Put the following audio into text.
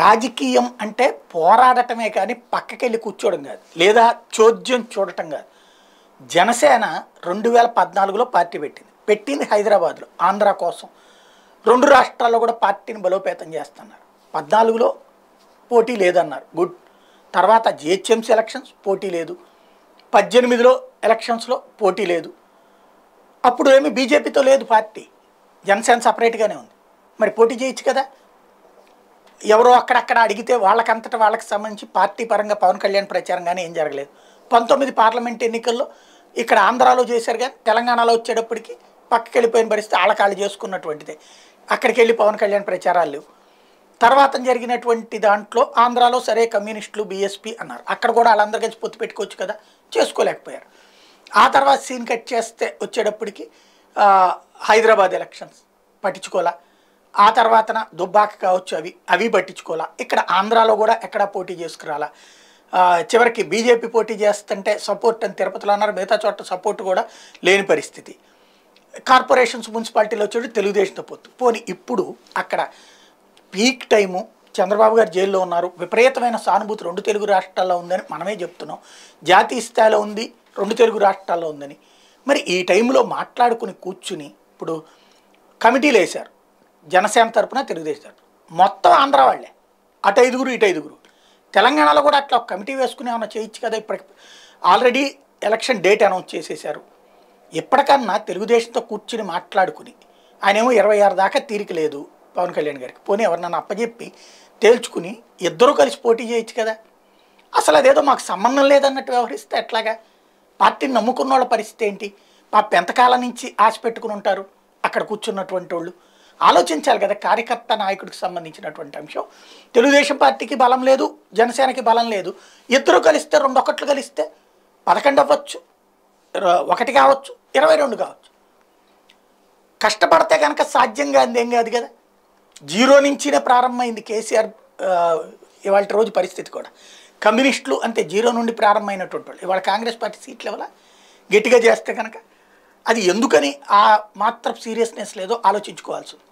రాజకీయం అంటే పోరాడటమే కానీ పక్కకెళ్ళి కూర్చోవడం కాదు లేదా చోద్యం చూడటం కాదు జనసేన రెండు వేల పద్నాలుగులో పార్టీ పెట్టింది పెట్టింది హైదరాబాద్లో ఆంధ్ర కోసం రెండు రాష్ట్రాల్లో కూడా పార్టీని బలోపేతం చేస్తున్నారు పద్నాలుగులో పోటీ లేదన్నారు గుడ్ తర్వాత జిహెచ్ఎంసీ ఎలక్షన్స్ పోటీ లేదు పద్దెనిమిదిలో ఎలక్షన్స్లో పోటీ లేదు అప్పుడు ఏమి బీజేపీతో లేదు పార్టీ జనసేన సపరేట్గానే ఉంది మరి పోటీ చేయొచ్చు కదా ఎవరో అక్కడక్కడ అడిగితే వాళ్ళకంతటా వాళ్ళకి సంబంధించి పార్టీ పరంగా పవన్ కళ్యాణ్ ప్రచారం కానీ ఏం జరగలేదు పంతొమ్మిది పార్లమెంట్ ఎన్నికల్లో ఇక్కడ ఆంధ్రాలో చేశారు కానీ తెలంగాణలో వచ్చేటప్పటికి పక్కకి వెళ్ళిపోయిన పరిస్థితి ఆలకాలు చేసుకున్నటువంటిదే అక్కడికి వెళ్ళి పవన్ కళ్యాణ్ ప్రచారాలు లేవు తర్వాత జరిగినటువంటి దాంట్లో ఆంధ్రాలో సరే కమ్యూనిస్టులు బీఎస్పీ అన్నారు అక్కడ కూడా వాళ్ళందరూ కలిసి పొత్తు పెట్టుకోవచ్చు కదా చేసుకోలేకపోయారు ఆ తర్వాత సీన్ కట్ చేస్తే వచ్చేటప్పటికి హైదరాబాద్ ఎలక్షన్స్ పట్టించుకోలే ఆ తర్వాతన దుబ్బాక కావచ్చు అవి అవి పట్టించుకోవాలా ఇక్కడ ఆంధ్రాలో కూడా ఎక్కడ పోటీ చేసుకురాలా చివరికి బీజేపీ పోటీ చేస్తుంటే సపోర్ట్ అని తిరుపతిలో అన్నారు మిగతా చోట సపోర్ట్ కూడా లేని పరిస్థితి కార్పొరేషన్స్ మున్సిపాలిటీలో వచ్చేది తెలుగుదేశంతో పోతు పోనీ ఇప్పుడు అక్కడ పీక్ టైము చంద్రబాబు గారు జైల్లో ఉన్నారు విపరీతమైన సానుభూతి రెండు తెలుగు రాష్ట్రాల్లో ఉందని మనమే చెప్తున్నాం జాతీయ స్థాయిలో ఉంది రెండు తెలుగు రాష్ట్రాల్లో ఉందని మరి ఈ టైంలో మాట్లాడుకుని కూర్చుని ఇప్పుడు కమిటీలు వేశారు జనసేన తరపున తెలుగుదేశం తరపున మొత్తం ఆంధ్ర వాళ్ళే అటు ఐదుగురు ఇటు ఐదుగురు తెలంగాణలో కూడా అట్లా కమిటీ వేసుకుని ఏమైనా చేయొచ్చు కదా ఇప్పటికి ఆల్రెడీ ఎలక్షన్ డేట్ అనౌన్స్ చేసేసారు ఎప్పటికన్నా తెలుగుదేశంతో కూర్చుని మాట్లాడుకుని ఆయనేమో ఇరవై ఆరు దాకా తీరిక లేదు పవన్ కళ్యాణ్ గారికి పోనీ ఎవరినన్నా అప్పజెప్పి తేల్చుకుని ఇద్దరూ కలిసి పోటీ చేయొచ్చు కదా అసలు అదేదో మాకు సంబంధం లేదన్నట్టు వ్యవహరిస్తే ఎట్లాగా పార్టీని నమ్ముకున్న వాళ్ళ పరిస్థితి ఏంటి పాప ఎంతకాలం నుంచి ఆశ పెట్టుకుని ఉంటారు అక్కడ కూర్చున్నటువంటి వాళ్ళు ఆలోచించాలి కదా కార్యకర్త నాయకుడికి సంబంధించినటువంటి అంశం తెలుగుదేశం పార్టీకి బలం లేదు జనసేనకి బలం లేదు ఇద్దరు కలిస్తే రెండు ఒకట్లు కలిస్తే పదకొండు అవ్వచ్చు ఒకటి కావచ్చు ఇరవై రెండు కావచ్చు కష్టపడితే కనుక సాధ్యంగా అందేం కాదు కదా జీరో నుంచినే ప్రారంభమైంది కేసీఆర్ ఇవాళ రోజు పరిస్థితి కూడా కమ్యూనిస్టులు అంతే జీరో నుండి ప్రారంభమైనటువంటి వాళ్ళు ఇవాళ కాంగ్రెస్ పార్టీ సీట్ల వల్ల గట్టిగా చేస్తే కనుక అది ఎందుకని ఆ మాత్రం సీరియస్నెస్ లేదో ఆలోచించుకోవాల్సింది